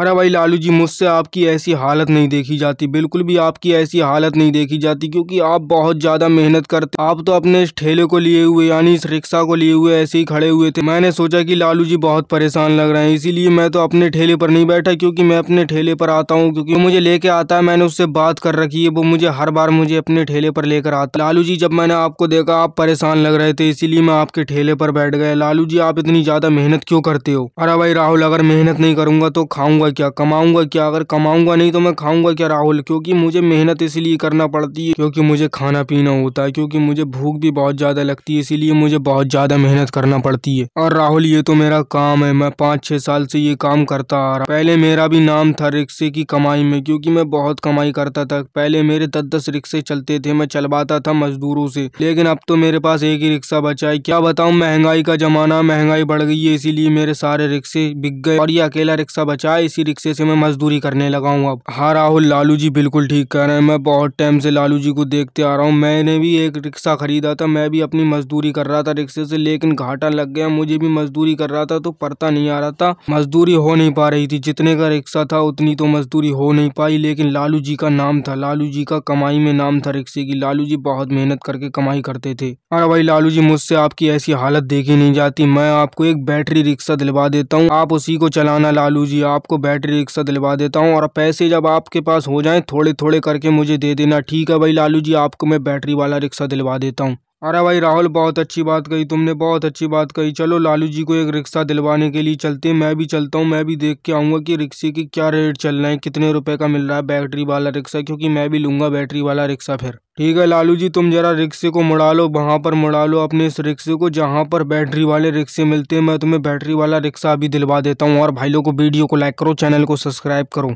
अरे भाई लालू जी मुझसे आपकी ऐसी हालत नहीं देखी जाती बिल्कुल भी आपकी ऐसी हालत नहीं देखी जाती क्योंकि आप बहुत ज़्यादा मेहनत करते आप तो अपने इस ठेले को लिए हुए यानी इस रिक्शा को लिए हुए ऐसे ही खड़े हुए थे मैंने सोचा कि लालू जी बहुत परेशान लग रहे हैं इसीलिए मैं तो अपने ठेले पर नहीं बैठा क्योंकि मैं अपने ठेले पर आता हूँ क्योंकि मुझे लेके आता है मैंने उससे बात कर रखी है वो मुझे हर बार मुझे अपने ठेले पर लेकर आता लालू जी जब मैंने आपको देखा आप परेशान लग रहे थे इसीलिए मैं आपके ठेले पर बैठ गया लालू जी आप इतनी ज़्यादा मेहनत क्यों करते हो अरे भाई राहुल अगर मेहनत नहीं करूंगा तो खाऊंगा करूंगा क्या कमाऊंगा क्या अगर कमाऊंगा नहीं तो मैं खाऊंगा क्या राहुल क्योंकि मुझे मेहनत इसलिए करना पड़ती है क्योंकि मुझे खाना पीना होता है क्योंकि मुझे भूख भी बहुत ज़्यादा लगती है इसीलिए मुझे बहुत ज़्यादा मेहनत करना पड़ती है और राहुल ये तो मेरा काम है मैं पाँच छह साल से ये काम करता आ रहा पहले मेरा भी नाम था रिक्शे की कमाई में क्योंकि मैं बहुत कमाई करता था पहले मेरे दस दस रिक्शे चलते थे मैं चलवाता था मजदूरों से लेकिन अब तो मेरे पास एक ही रिक्शा बचा है क्या बताऊँ महंगाई का जमाना महंगाई बढ़ गई है इसीलिए मेरे सारे रिक्शे बिक गए और ये अकेला रिक्शा बचा है इसी रिक्शे से मैं मजदूरी करने लगा हूँ अब हाँ राहुल लालू जी बिल्कुल ठीक कह रहे हैं मैं बहुत टाइम से लालू जी को देखते आ रहा हूँ मैंने भी एक रिक्शा खरीदा था मैं भी अपनी मजदूरी कर रहा था रिक्शे से लेकिन घाटा लग गया मुझे भी मजदूरी कर रहा था तो पड़ता नहीं आ रहा था मजदूरी हो नहीं पा रही थी जितने का रिक्शा था उतनी तो मजदूरी हो नहीं पाई लेकिन लालू जी का नाम था लालू जी का कमाई में नाम था रिक्शे की लालू जी बहुत मेहनत करके कमाई करते थे अरे हाँ भाई लालू जी मुझसे आपकी ऐसी हालत देखी नहीं जाती मैं आपको एक बैटरी रिक्शा दिलवा देता हूँ आप उसी को चलाना लालू जी आपको बैटरी रिक्शा दिलवा देता हूँ और पैसे जब आपके पास हो जाए थोड़े थोड़े करके मुझे दे देना ठीक है भाई लालू जी आपको मैं बैटरी वाला रिक्शा दिलवा देता हूँ अरे भाई राहुल बहुत अच्छी बात कही तुमने बहुत अच्छी बात कही चलो लालू जी को एक रिक्शा दिलवाने के लिए चलते हैं मैं भी चलता हूँ मैं भी देख के आऊँगा कि रिक्शे की क्या रेट चल रहे हैं कितने रुपए का मिल रहा है बैटरी वाला रिक्शा क्योंकि मैं भी लूँगा बैटरी वाला रिक्शा फिर ठीक है लालू जी तुम जरा रिक्शे को मुड़ा लो वहाँ पर मुड़ा लो अपने इस रिक्शे को जहाँ पर बैटरी वाले रिक्शे मिलते हैं मैं तुम्हें बैटरी वाला रिक्शा अभी दिलवा देता हूँ और भाई लोग को वीडियो को लाइक करो चैनल को सब्सक्राइब करो